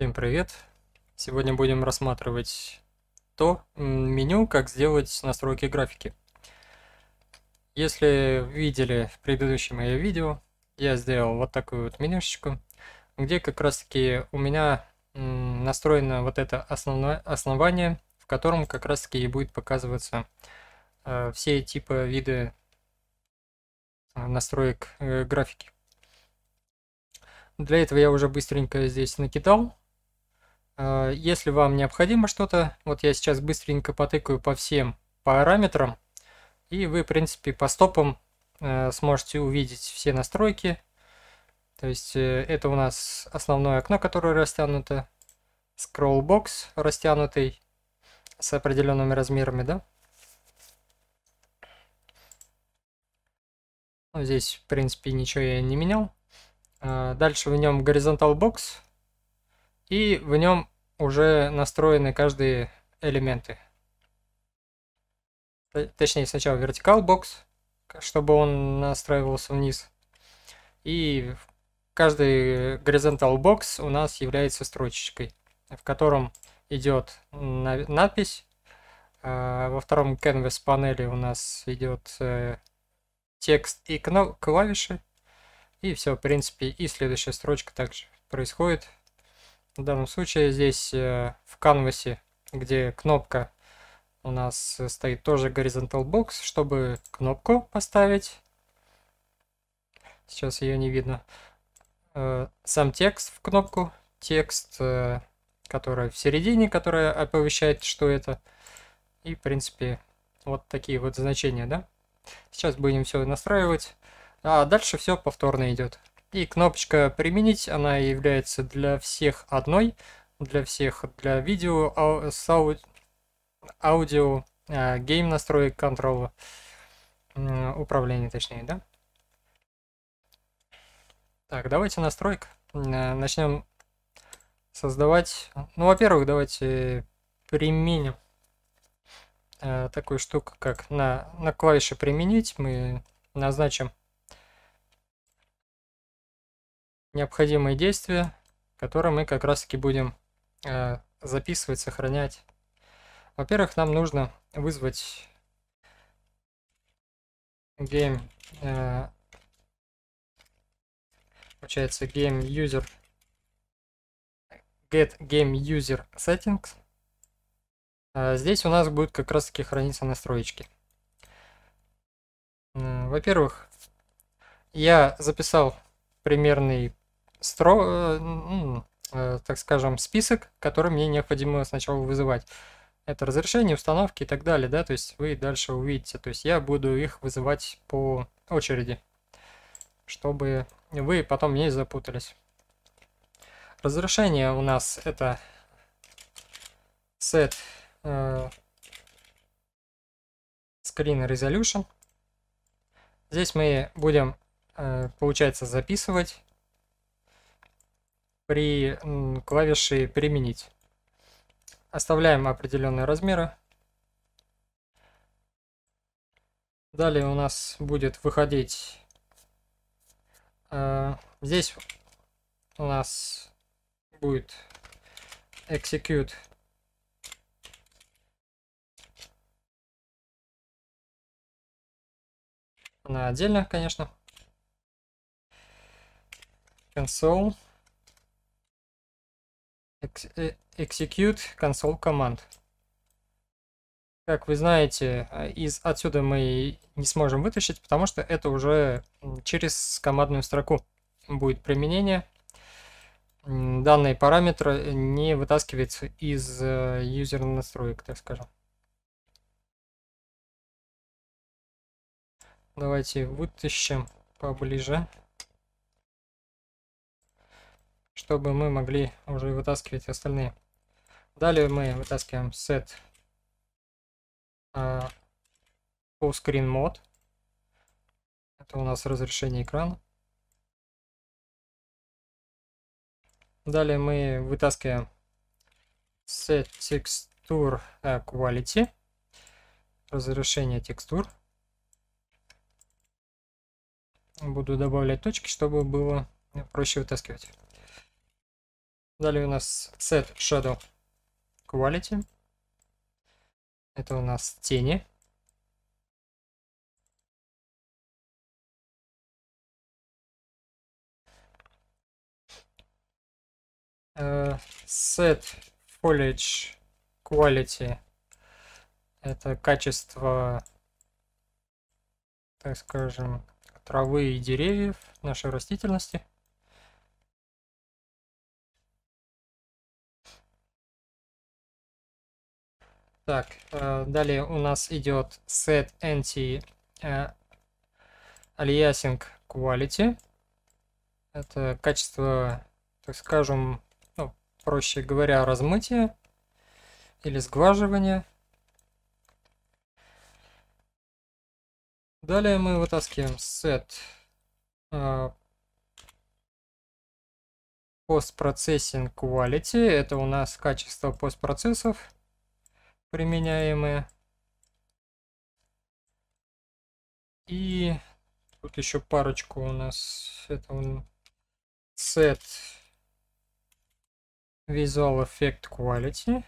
Всем привет! Сегодня будем рассматривать то меню, как сделать настройки графики. Если видели в предыдущем моем видео, я сделал вот такую вот менюшечку, где как раз таки у меня настроено вот это основное, основание, в котором как раз таки и будет показываться э, все типы, виды э, настроек э, графики. Для этого я уже быстренько здесь накидал а, если вам необходимо что-то, вот я сейчас быстренько потыкаю по всем параметрам, и вы, в принципе, по стопам э, сможете увидеть все настройки. То есть э, это у нас основное окно, которое растянуто, скроллбокс растянутый с определенными размерами, да? Ну, здесь, в принципе, ничего я не менял. А, дальше в нем горизонтал бокс и в нем уже настроены каждые элементы. Точнее, сначала вертикал бокс, чтобы он настраивался вниз. И каждый горизонтал бокс у нас является строчечкой, в котором идет надпись. Э, во втором canvas панели у нас идет э, текст и клавиши. И все, в принципе, и следующая строчка также происходит. В данном случае здесь э, в канвасе, где кнопка у нас стоит тоже горизонтал бокс, чтобы кнопку поставить. Сейчас ее не видно. Э, сам текст в кнопку. Текст, э, который в середине, которая оповещает, что это. И, в принципе, вот такие вот значения, да? Сейчас будем все настраивать. А дальше все повторно идет. И кнопочка «Применить», она является для всех одной, для всех, для видео, ау, с ау, аудио, э, гейм настроек, контрола, э, управления точнее, да? Так, давайте настройка. Э, начнем создавать. Ну, во-первых, давайте применим э, такую штуку, как на, на клавише «Применить» мы назначим необходимые действия, которые мы как раз таки будем э, записывать, сохранять. Во-первых, нам нужно вызвать game, э, получается game user get game user settings. А, здесь у нас будет как раз таки храниться настроечки. Во-первых, я записал примерный стро, э, э, так скажем, список, который мне необходимо сначала вызывать. Это разрешение, установки и так далее, да, то есть вы дальше увидите. То есть я буду их вызывать по очереди, чтобы вы потом не запутались. Разрешение у нас это set э, screen resolution. Здесь мы будем, получается, записывать при клавиши применить Оставляем определенные размеры. Далее у нас будет выходить... Э, здесь у нас будет execute она отдельно, конечно. Console. Э, execute console команд. Как вы знаете, э, из отсюда мы не сможем вытащить, потому что это уже через командную строку будет применение. Данный параметр не вытаскивается из э, юзер настроек, так скажем. Давайте вытащим поближе чтобы мы могли уже вытаскивать остальные. Далее мы вытаскиваем set uh, full screen mode. Это у нас разрешение экрана. Далее мы вытаскиваем set texture э, quality. Разрешение текстур. Буду добавлять точки, чтобы было проще вытаскивать. Далее у нас Set Shadow Quality. Это у нас тени. Э, set Foliage Quality. Это качество, так скажем, травы и деревьев нашей растительности. Так, э, далее у нас идет set anti э, aliasing quality. Это качество, так скажем, ну, проще говоря, размытие или сглаживание. Далее мы вытаскиваем set э, processing quality. Это у нас качество постпроцессов применяемые. И тут еще парочку у нас. Это он set Visual Effect Quality.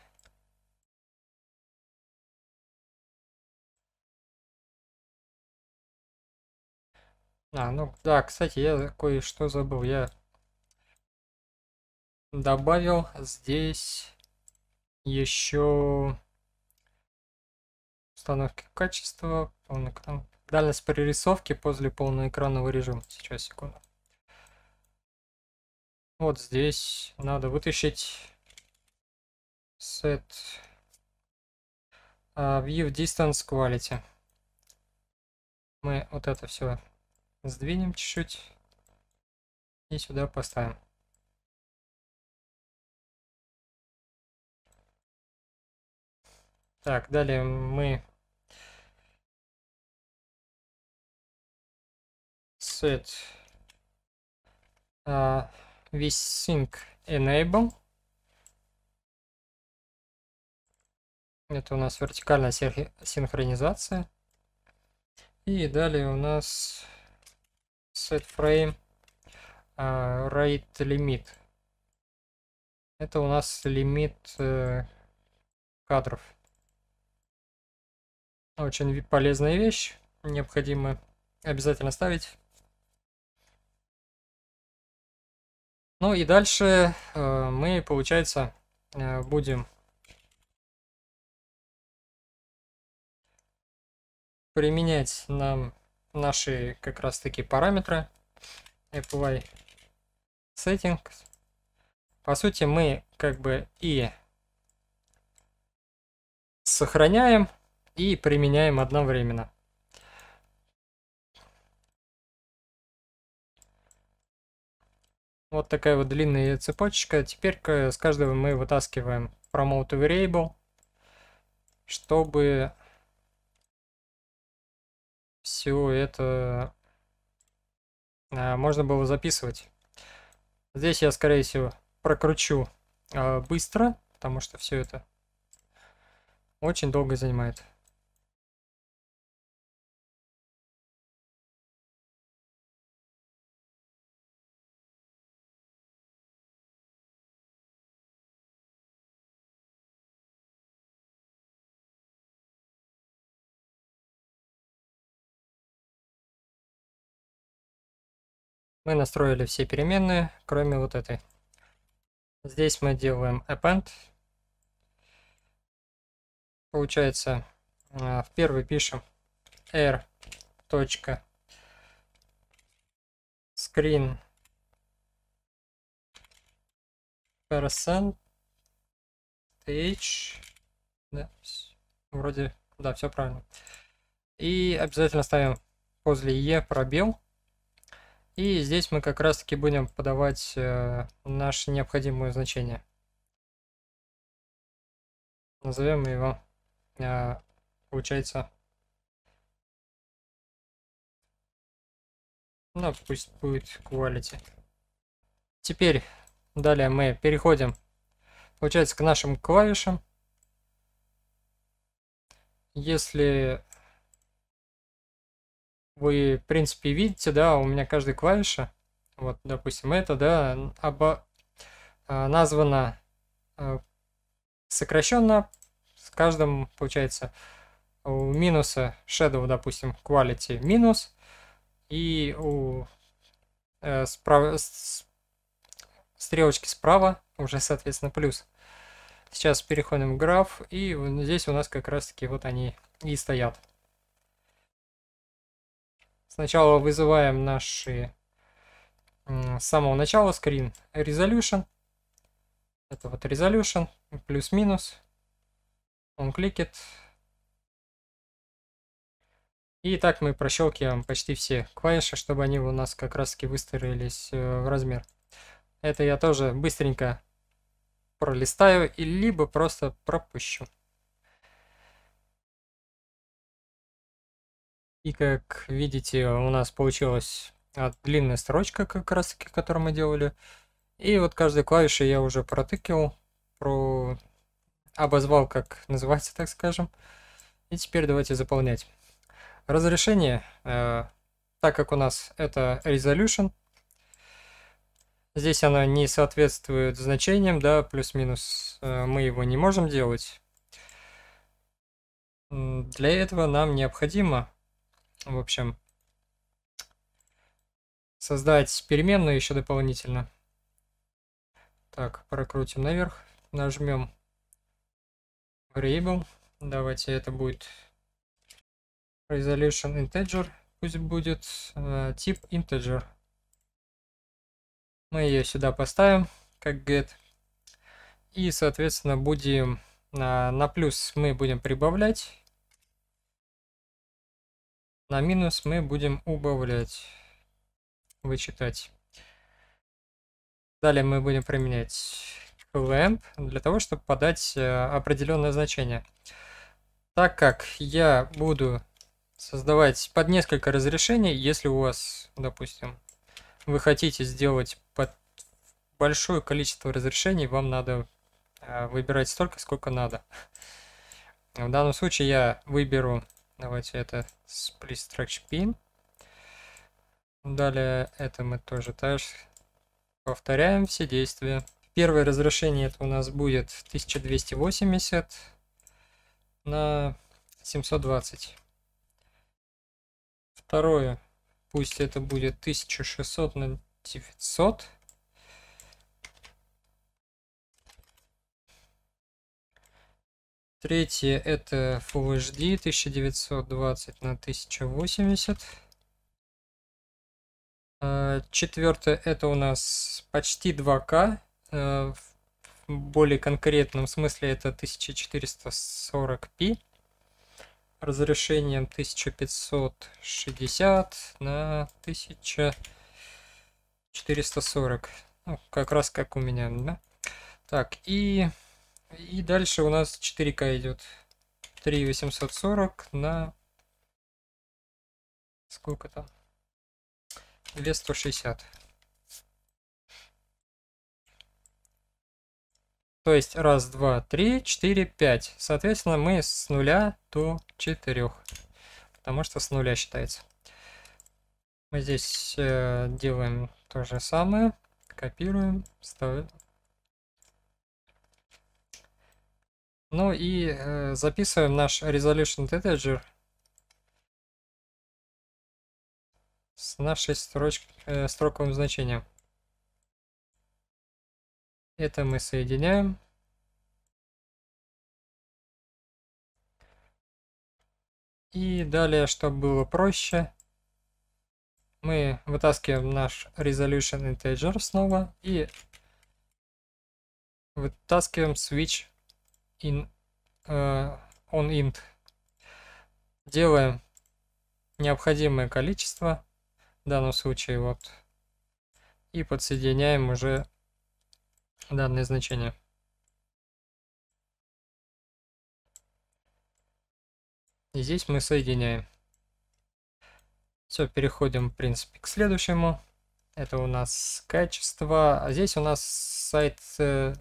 А, ну да, кстати, я кое-что забыл. Я добавил здесь еще Установки качества, полный экран. Дальность прорисовки после полноэкранного режима. Сейчас, секунду. Вот здесь надо вытащить set а, view distance quality. Мы вот это все сдвинем чуть-чуть и сюда поставим. Так, далее мы set uh, vsync enable. Это у нас вертикальная синхронизация. И далее у нас set frame uh, а, rate limit. Это у нас лимит uh, кадров. Очень полезная вещь, необходимо обязательно ставить. Ну и дальше э, мы, получается, э, будем применять нам наши как раз таки параметры apply settings. По сути, мы как бы и сохраняем и применяем одновременно. Вот такая вот длинная цепочка. Теперь с каждого мы вытаскиваем promote variable, чтобы все это а, можно было записывать. Здесь я, скорее всего, прокручу а, быстро, потому что все это очень долго занимает. Мы настроили все переменные, кроме вот этой. Здесь мы делаем append. Получается, а, в первый пишем r. Screen percent h. Да, вроде, да, все правильно. И обязательно ставим возле e пробел и здесь мы как раз таки будем подавать э, наше необходимое значение. Назовем его, э, получается, ну пусть будет quality. Теперь далее мы переходим, получается, к нашим клавишам. Если вы, в принципе, видите, да, у меня каждая клавиша, вот, допустим, это, да, оба, названа сокращенно с каждым, получается, у минуса shadow, допустим, quality минус, и у э, справа, стрелочки справа уже, соответственно, плюс. Сейчас переходим в граф, и здесь у нас как раз-таки вот они и стоят. Сначала вызываем наши с самого начала скрин resolution. Это вот resolution, плюс-минус. Он кликет. И так мы прощелкиваем почти все клавиши, чтобы они у нас как раз таки выстроились э, в размер. Это я тоже быстренько пролистаю и либо просто пропущу. И как видите, у нас получилась а, длинная строчка, как раз таки, которую мы делали. И вот каждой клавишей я уже протыкил, про... обозвал, как называется, так скажем. И теперь давайте заполнять. Разрешение, э, так как у нас это resolution, здесь она не соответствует значениям, да, плюс-минус, э, мы его не можем делать. Для этого нам необходимо в общем, создать переменную еще дополнительно. Так, прокрутим наверх, нажмем variable. Давайте это будет resolution integer. Пусть будет э, тип integer. Мы ее сюда поставим, как get. И, соответственно, будем на, э, на плюс мы будем прибавлять на минус мы будем убавлять, вычитать. Далее мы будем применять clamp для того, чтобы подать э, определенное значение. Так как я буду создавать под несколько разрешений, если у вас, допустим, вы хотите сделать под большое количество разрешений, вам надо э, выбирать столько, сколько надо. В данном случае я выберу Давайте это split stretch pin. Далее это мы тоже также повторяем все действия. Первое разрешение это у нас будет 1280 на 720. Второе, пусть это будет 1600 на 900. Третье это Full HD 1920 на 1080. А, Четвертое это у нас почти 2К. А, в более конкретном смысле это 1440p разрешением 1560 на 1440. Ну, как раз как у меня, да? Так, и и дальше у нас 4К идет. 3840 на... Сколько там? 2160. То есть раз, два, три, четыре, пять. Соответственно, мы с нуля до четырех. Потому что с нуля считается. Мы здесь э, делаем то же самое. Копируем, ставим, Ну и э, записываем наш resolution integer с нашей строчкой, э, строковым значением. Это мы соединяем. И далее, чтобы было проще, мы вытаскиваем наш resolution integer снова и вытаскиваем switch in, э, on int. Делаем необходимое количество, в данном случае вот, и подсоединяем уже данные значения И здесь мы соединяем. Все, переходим, в принципе, к следующему. Это у нас качество. А здесь у нас сайт э,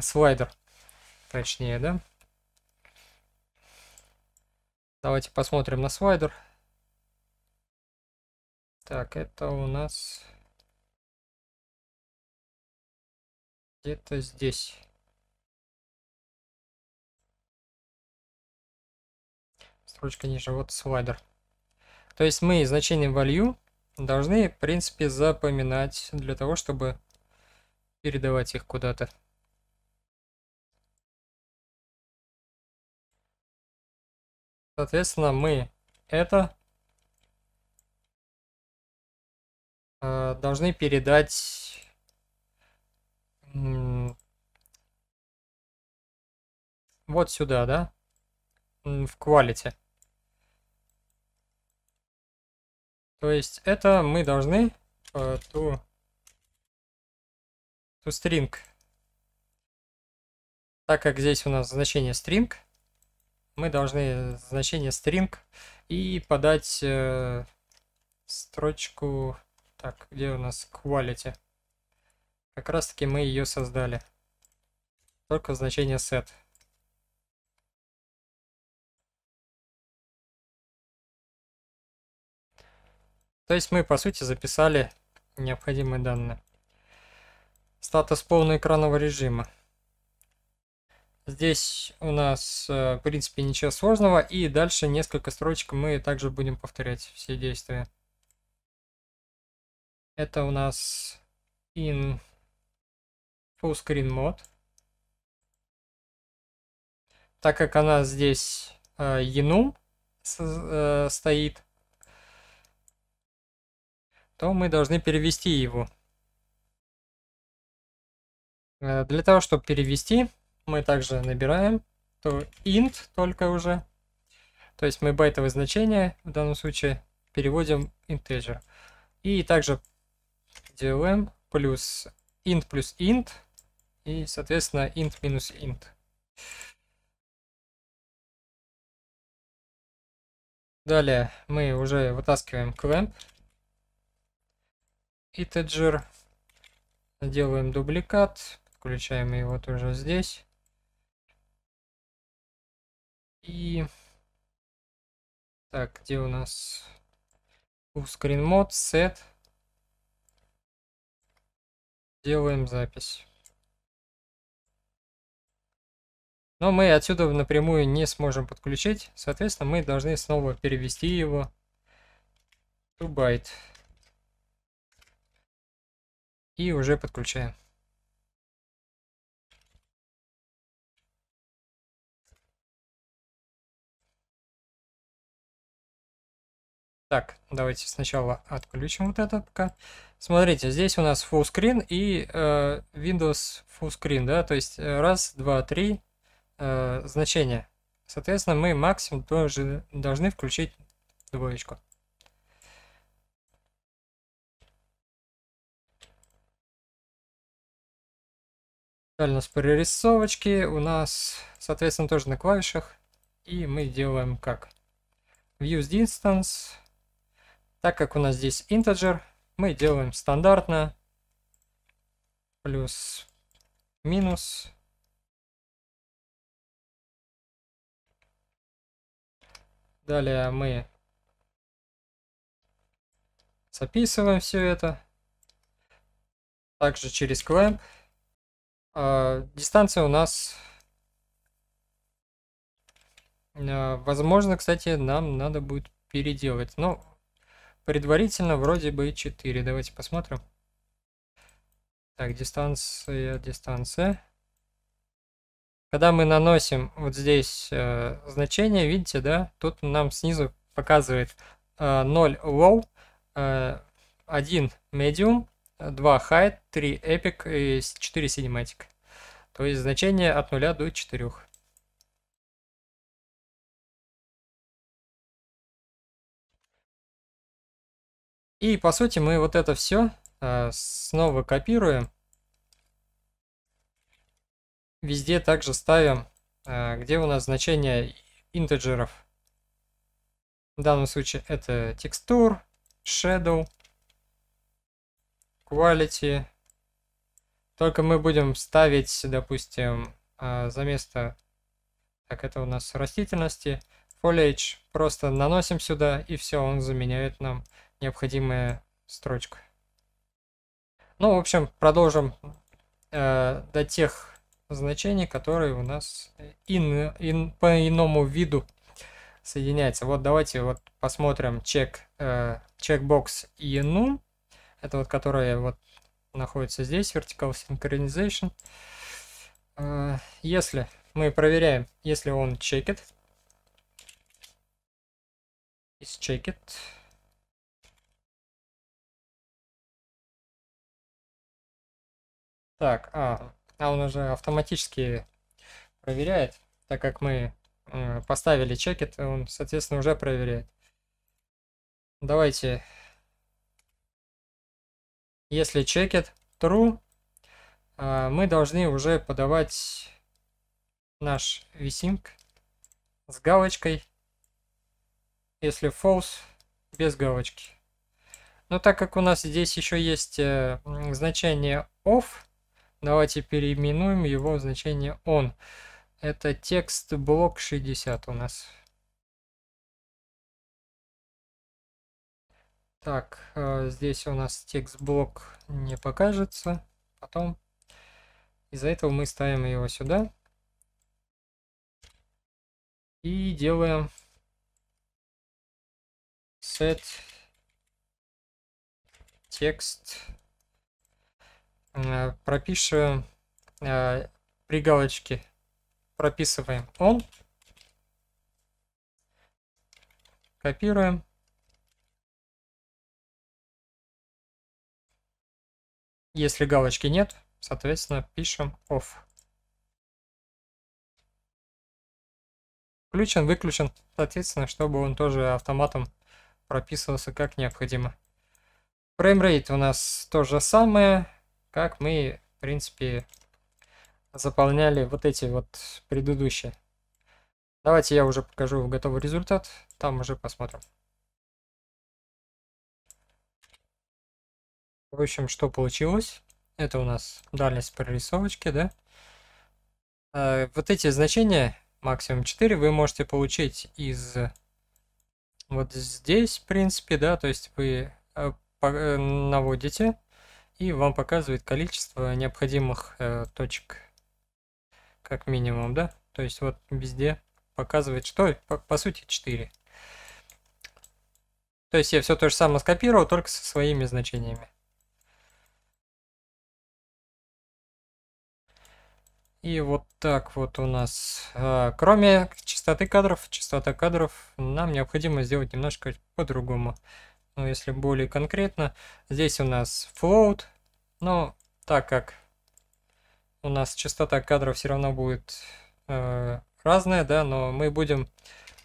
слайдер точнее, да? Давайте посмотрим на слайдер. Так, это у нас где-то здесь. Строчка ниже, вот слайдер. То есть мы значение value должны, в принципе, запоминать для того, чтобы передавать их куда-то. Соответственно, мы это э, должны передать э, вот сюда, да? В квалите. То есть это мы должны э, ту, ту string. Так как здесь у нас значение string, мы должны э, значение string и подать э, строчку, так, где у нас quality. Как раз таки мы ее создали. Только значение set. То есть мы, по сути, записали необходимые данные. Статус полноэкранного режима. Здесь у нас, э, в принципе, ничего сложного. И дальше несколько строчек мы также будем повторять все действия. Это у нас in full screen mode. Так как она здесь э, enum э, стоит, то мы должны перевести его. для того, чтобы перевести, мы также набираем, то int только уже. То есть мы байтовое значение в данном случае переводим integer. И также делаем плюс int плюс int и, соответственно, int минус int. Далее мы уже вытаскиваем clamp integer, делаем дубликат, включаем его тоже здесь. И... Так, где у нас... Скрин мод, сет. Делаем запись. Но мы отсюда напрямую не сможем подключить. Соответственно, мы должны снова перевести его в byte. И уже подключаем. Так, давайте сначала отключим вот это пока. Смотрите, здесь у нас full screen и э, Windows full screen, да, то есть э, раз, два, три э, значения. Соответственно, мы максимум тоже должны включить двоечку. Далее у нас прорисовочки, у нас, соответственно, тоже на клавишах. И мы делаем как? Views distance, так как у нас здесь integer, мы делаем стандартно плюс минус Далее мы записываем все это. Также через clamp. А, дистанция у нас... А, возможно, кстати, нам надо будет переделать. Но Предварительно вроде бы и 4. Давайте посмотрим. Так, дистанция, дистанция. Когда мы наносим вот здесь э, значение, видите, да, тут нам снизу показывает э, 0 low, э, 1 medium, 2 high, 3 epic и 4 cinematic. То есть значение от 0 до 4. И по сути мы вот это все э, снова копируем. Везде также ставим, э, где у нас значение интеджеров. В данном случае это текстур, shadow, quality. Только мы будем ставить, допустим, э, за место, так это у нас растительности, foliage. Просто наносим сюда и все, он заменяет нам необходимая строчка. Ну, в общем, продолжим э, до тех значений, которые у нас in, in, по иному виду соединяются. Вот давайте вот посмотрим чек, э, чекбокс inu. Это вот которая вот находится здесь, vertical synchronization. Э, если мы проверяем, если он чекит, is checked, Так, а, а он уже автоматически проверяет, так как мы э, поставили чекет, он, соответственно, уже проверяет. Давайте, если чекет true, э, мы должны уже подавать наш vsync с галочкой, если false, без галочки. Но так как у нас здесь еще есть э, значение off, Давайте переименуем его в значение он. Это текст блок 60 у нас. Так, э, здесь у нас текст блок не покажется. Потом из-за этого мы ставим его сюда. И делаем set текст Э, прописываем э, при галочке прописываем он, копируем. Если галочки нет, соответственно, пишем off. Включен, выключен, соответственно, чтобы он тоже автоматом прописывался как необходимо. Фреймрейт у нас то же самое как мы, в принципе, заполняли вот эти вот предыдущие. Давайте я уже покажу готовый результат, там уже посмотрим. В общем, что получилось? Это у нас дальность прорисовочки, да? Э, вот эти значения, максимум 4, вы можете получить из вот здесь, в принципе, да, то есть вы э, э, наводите и вам показывает количество необходимых э, точек, как минимум, да? То есть вот везде показывает, что по, по сути 4. То есть я все то же самое скопировал, только со своими значениями. И вот так вот у нас, э, кроме частоты кадров, частота кадров, нам необходимо сделать немножко по-другому. Ну, если более конкретно, здесь у нас float, но так как у нас частота кадров все равно будет э, разная, да, но мы будем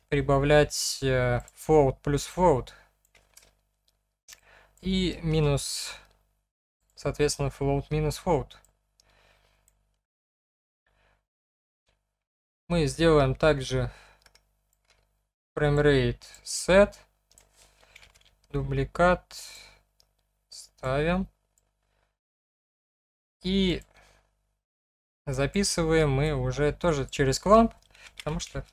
прибавлять э, float плюс float и минус, соответственно, float минус float. Мы сделаем также frame rate set – Дубликат ставим. И записываем мы уже тоже через кламп, потому что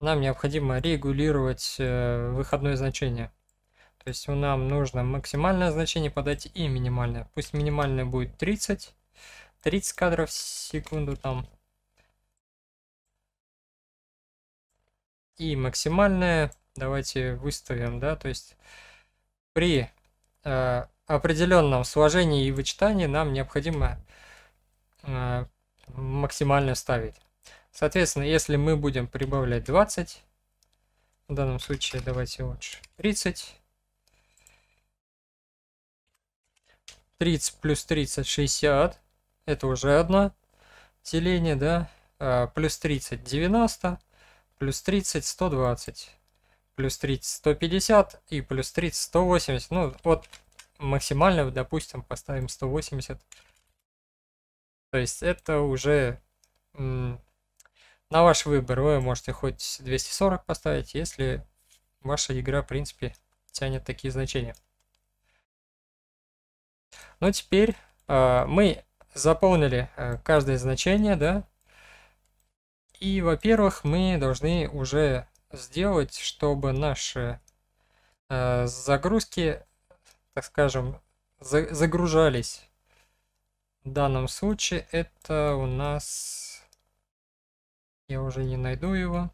нам необходимо регулировать э, выходное значение. То есть нам нужно максимальное значение подать и минимальное. Пусть минимальное будет 30, 30 кадров в секунду там. И максимальное давайте выставим, да, то есть при э, определенном сложении и вычитании нам необходимо э, максимально ставить. Соответственно, если мы будем прибавлять 20, в данном случае давайте лучше 30, 30 плюс 30 60 это уже одно деление да э, плюс 30 90 плюс 30, 120, плюс 30, 150 и плюс 30, 180. Ну, вот максимально, допустим, поставим 180. То есть это уже на ваш выбор. Вы можете хоть 240 поставить, если ваша игра, в принципе, тянет такие значения. Ну, теперь э, мы заполнили э, каждое значение, да, и, во-первых, мы должны уже сделать, чтобы наши э, загрузки, так скажем, за загружались. В данном случае это у нас... Я уже не найду его.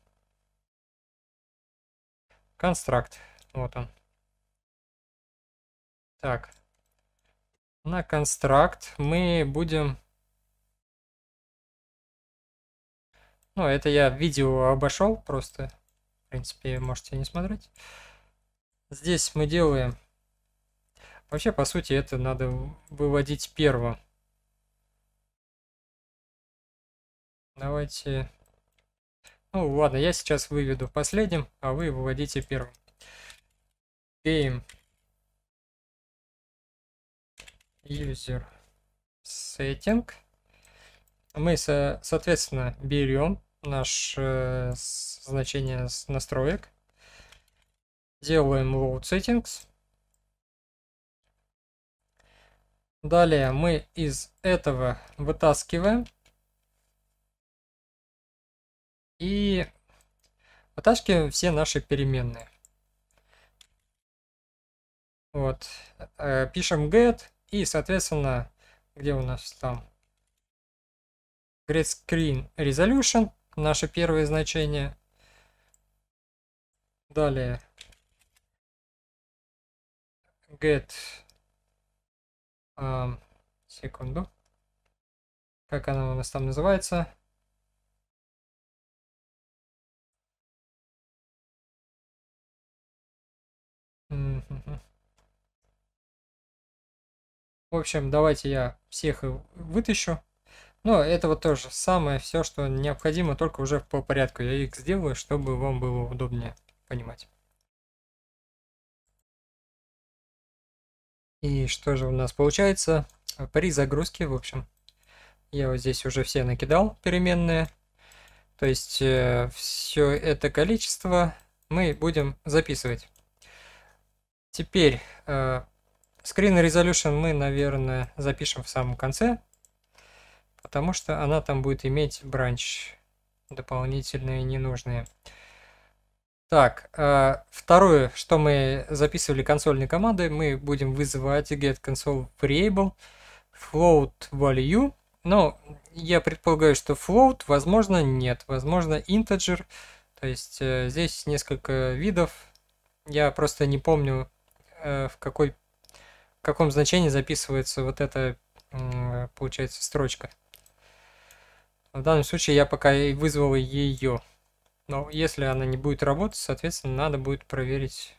Констракт. Вот он. Так. На констракт мы будем Ну, это я видео обошел просто. В принципе, можете не смотреть. Здесь мы делаем... Вообще, по сути, это надо выводить первым. Давайте... Ну, ладно, я сейчас выведу последним, а вы выводите первым. Game. User. Setting. Мы, соответственно, берем наше э, значение с настроек. Делаем load settings. Далее мы из этого вытаскиваем. И вытаскиваем все наши переменные. Вот. Э, пишем get и, соответственно, где у нас там get screen resolution наши первые значения. Далее. Get. Эм, секунду. Как она у нас там называется? В общем, давайте я всех вытащу. Ну, это вот то самое, все, что необходимо, только уже по порядку. Я их сделаю, чтобы вам было удобнее понимать. И что же у нас получается? При загрузке, в общем, я вот здесь уже все накидал переменные. То есть э, все это количество мы будем записывать. Теперь э, screen resolution мы, наверное, запишем в самом конце потому что она там будет иметь бранч дополнительные ненужные. Так, э, второе, что мы записывали консольной командой, мы будем вызывать get console variable float value. Но я предполагаю, что float, возможно, нет, возможно, integer. То есть э, здесь несколько видов. Я просто не помню, э, в какой в каком значении записывается вот эта, получается, строчка. В данном случае я пока и вызвал ее. Но если она не будет работать, соответственно, надо будет проверить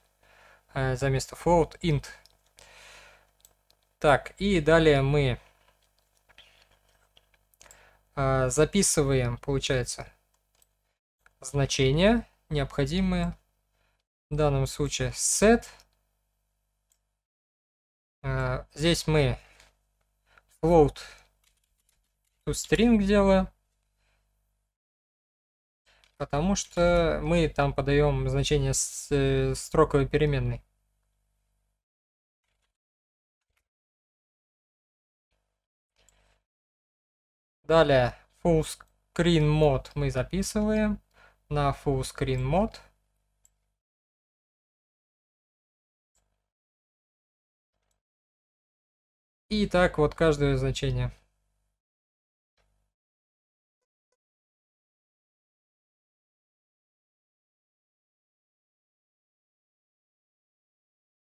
э, за место float int. Так, и далее мы э, записываем, получается, значения необходимые. В данном случае set. Э, здесь мы float to string делаем потому что мы там подаем значение с, э, строковой переменной. Далее full screen mode мы записываем на full screen mode. И так вот каждое значение.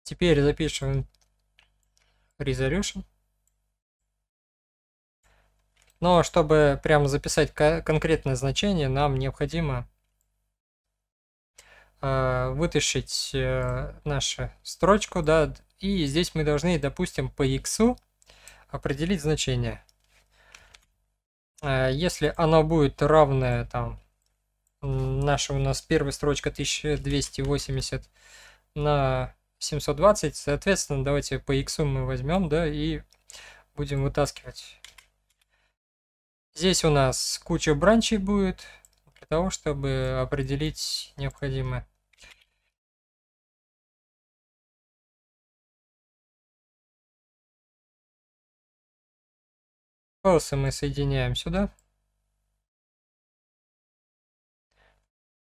Теперь запишем Resolution. Но чтобы прямо записать конкретное значение, нам необходимо э, вытащить э, нашу строчку, да, и здесь мы должны, допустим, по x определить значение. Э, если оно будет равное там наша у нас первая строчка 1280 на 720. Соответственно, давайте по x мы возьмем, да, и будем вытаскивать. Здесь у нас куча бранчей будет, для того, чтобы определить необходимое. Полосы мы соединяем сюда.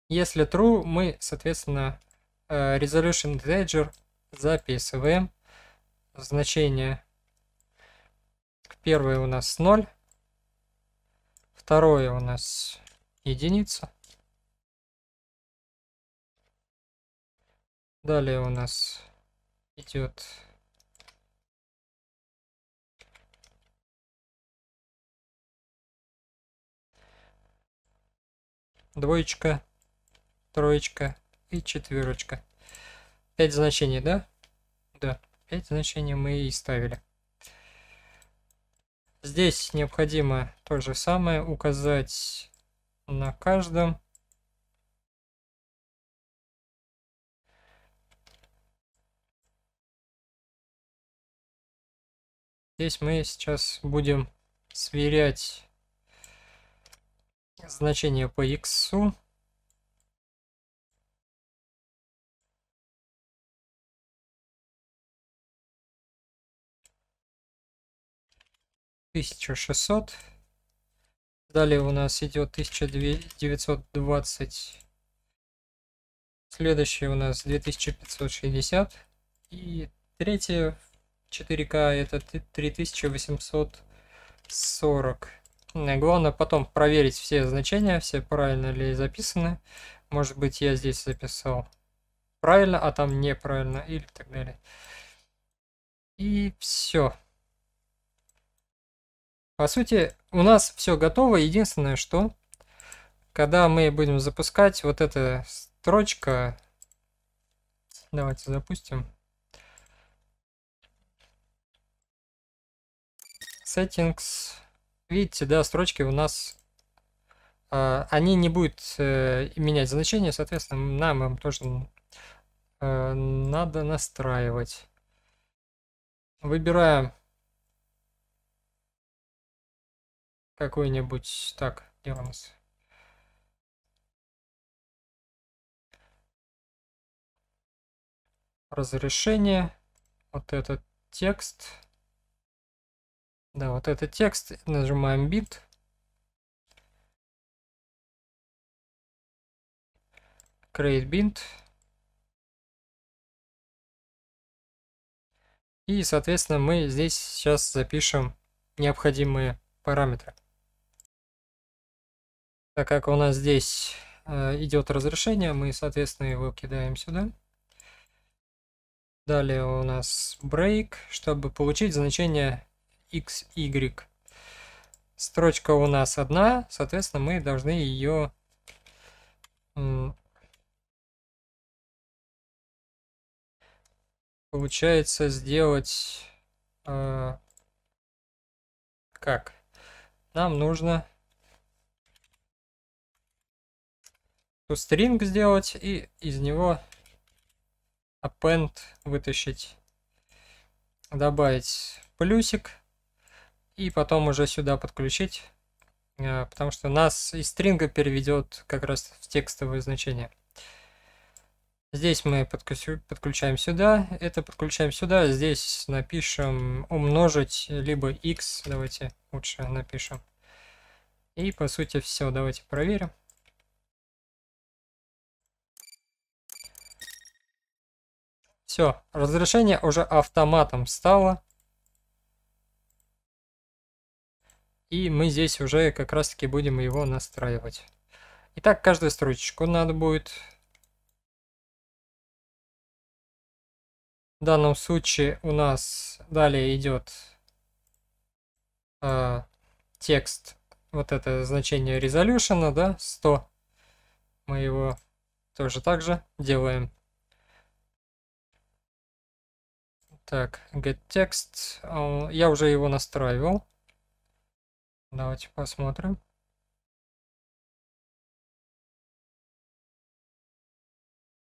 Если true, мы, соответственно, Э, Resolution Integer. Записываем. Значение. Первое у нас 0. Второе у нас единица. Далее у нас идет двоечка, троечка, и четверочка. 5 значений, да? Да, 5 значений мы и ставили. Здесь необходимо то же самое указать на каждом. Здесь мы сейчас будем сверять значение по x. 1600. Далее у нас идет 1920. следующее у нас 2560. И третье 4К это 3840. Э, главное потом проверить все значения, все правильно ли записаны. Может быть я здесь записал правильно, а там неправильно или так далее. И все. По сути, у нас все готово. Единственное, что когда мы будем запускать вот эта строчка, давайте запустим. Settings. Видите, да, строчки у нас, а, они не будут э, менять значение, соответственно, нам им тоже э, надо настраивать. Выбираем какой-нибудь... Так, делаем у Разрешение. Вот этот текст. Да, вот этот текст. Нажимаем бит. Create bind. И, соответственно, мы здесь сейчас запишем необходимые параметры. Так как у нас здесь э, идет разрешение, мы, соответственно, его кидаем сюда. Далее у нас break, чтобы получить значение x, y. Строчка у нас одна, соответственно, мы должны ее получается сделать э, как нам нужно toString сделать и из него append вытащить, добавить плюсик и потом уже сюда подключить, э, потому что нас из стринга переведет как раз в текстовое значение. Здесь мы подключаем сюда, это подключаем сюда, здесь напишем умножить, либо x, давайте лучше напишем. И по сути все, давайте проверим. Все, разрешение уже автоматом стало. И мы здесь уже как раз таки будем его настраивать. Итак, каждую строчку надо будет. В данном случае у нас далее идет э, текст, вот это значение резолюшена, да, 100. Мы его тоже так же делаем Так, getText. Э, я уже его настраивал. Давайте посмотрим.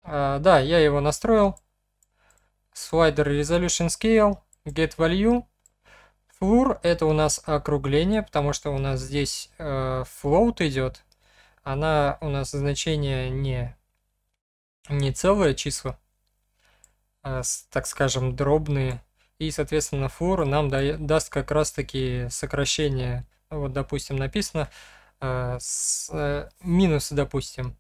А, да, я его настроил. Slider Resolution Scale, Get Value. Floor. это у нас округление, потому что у нас здесь э, float идет. Она у нас значение не, не целое число, а, так скажем, дробные. И, соответственно, фору нам да, даст как раз-таки сокращение. Вот, допустим, написано э, с, э, минус, допустим,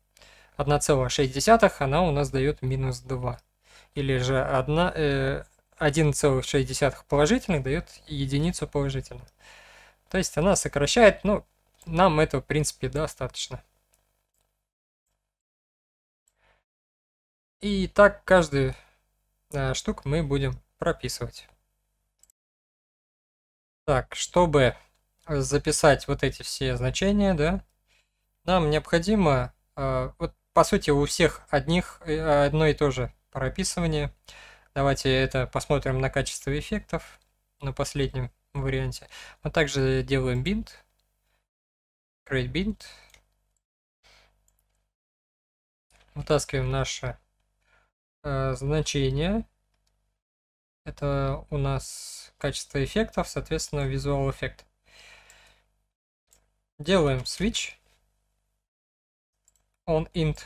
1,6, она у нас дает минус 2. Или же 1, э, 1,6 положительных дает единицу положительных. То есть она сокращает, ну, нам этого, в принципе, достаточно. И так каждый Э, штук мы будем прописывать. Так, чтобы записать вот эти все значения, да, нам необходимо, э, вот по сути у всех одних э, одно и то же прописывание. Давайте это посмотрим на качество эффектов на последнем варианте. Мы также делаем bind, create bind, вытаскиваем наше Э, значение. Это у нас качество эффектов, соответственно, визуал эффект. Делаем switch on int.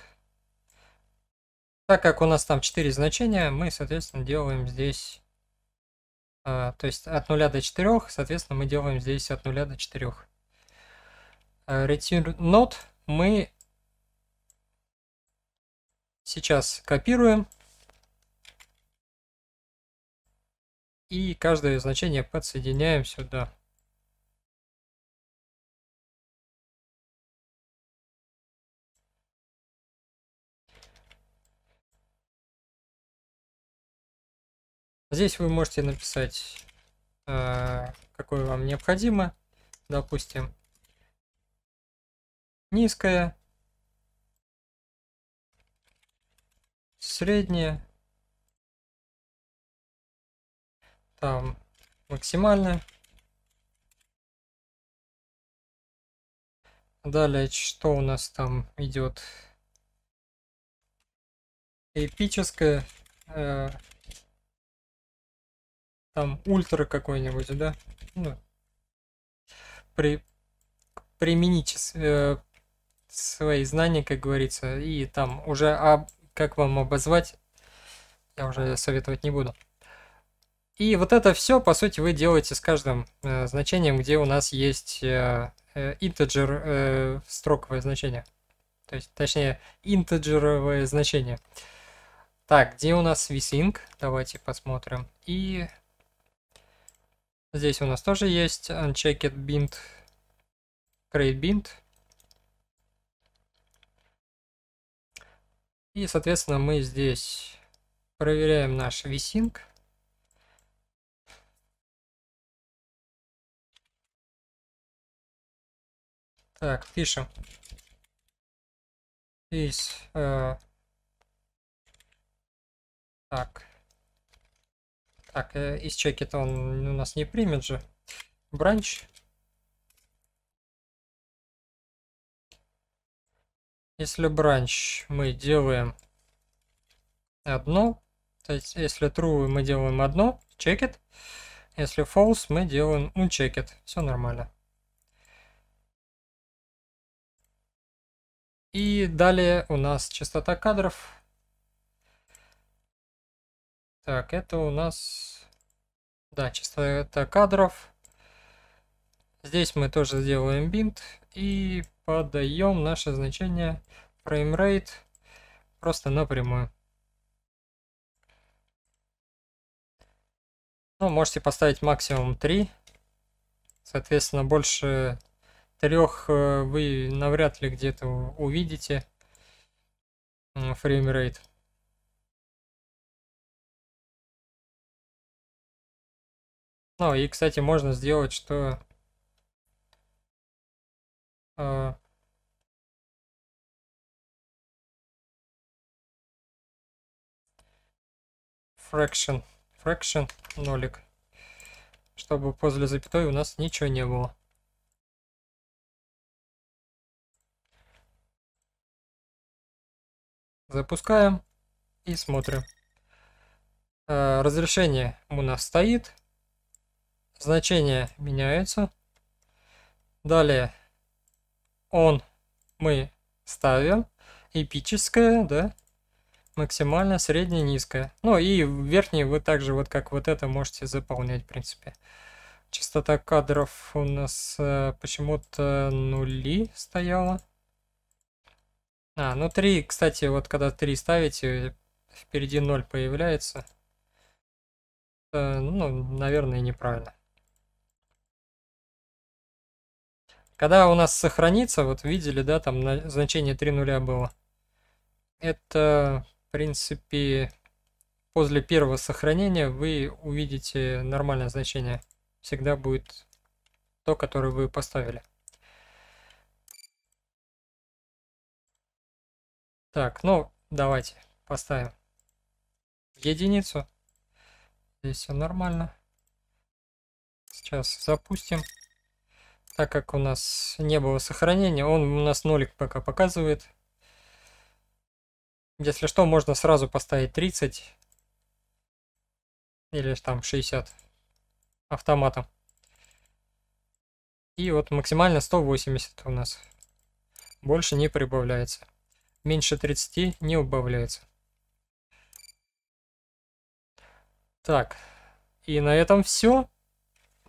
Так как у нас там 4 значения, мы, соответственно, делаем здесь... Э, то есть от 0 до 4, соответственно, мы делаем здесь от 0 до 4. Э, return node мы сейчас копируем И каждое значение подсоединяем сюда. Здесь вы можете написать, э, какое вам необходимо. Допустим, низкое, среднее. Там максимально. Далее, что у нас там идет? Эпическое. Э, там ультра какой-нибудь, да? Ну, при, применить э, свои знания, как говорится, и там уже, а, как вам обозвать, я уже советовать не буду. И вот это все, по сути, вы делаете с каждым э, значением, где у нас есть э, integer э, э, строковое значение. То есть, точнее, интеджеровое значение. Так, где у нас vsync? Давайте посмотрим. И здесь у нас тоже есть unchecked bind, create bind. И, соответственно, мы здесь проверяем наш vsync. Так, пишем. Is, э, так. Так, э, из чекет он у нас не примет же. Бранч. Если бранч мы делаем одно, то есть если true мы делаем одно, чекет. Если false мы делаем unchecked. Все нормально. И далее у нас частота кадров. Так, это у нас... Да, частота кадров. Здесь мы тоже сделаем бинт и подаем наше значение фреймрейт просто напрямую. Ну, можете поставить максимум 3. Соответственно, больше трех э, вы навряд ли где-то увидите фреймрейт. Ну и, кстати, можно сделать, что э, fraction, fraction нолик, чтобы после запятой у нас ничего не было. Запускаем и смотрим. Э, разрешение у нас стоит. Значение меняется. Далее он мы ставим эпическое, да, максимально среднее, низкое. Ну и верхний вы также вот как вот это можете заполнять, в принципе. Частота кадров у нас э, почему-то нули стояла. А, ну 3, кстати, вот когда 3 ставите, впереди 0 появляется. Э, ну, наверное, неправильно. Когда у нас сохранится, вот видели, да, там на, значение 3 нуля было. Это, в принципе, после первого сохранения вы увидите нормальное значение. Всегда будет то, которое вы поставили. Так, ну, давайте поставим единицу. Здесь все нормально. Сейчас запустим. Так как у нас не было сохранения, он у нас нолик пока показывает. Если что, можно сразу поставить 30 или там 60 автоматом. И вот максимально 180 у нас. Больше не прибавляется меньше 30 не убавляется. Так, и на этом все.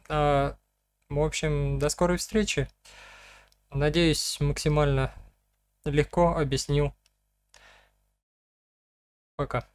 А, в общем, до скорой встречи. Надеюсь, максимально легко объяснил. Пока.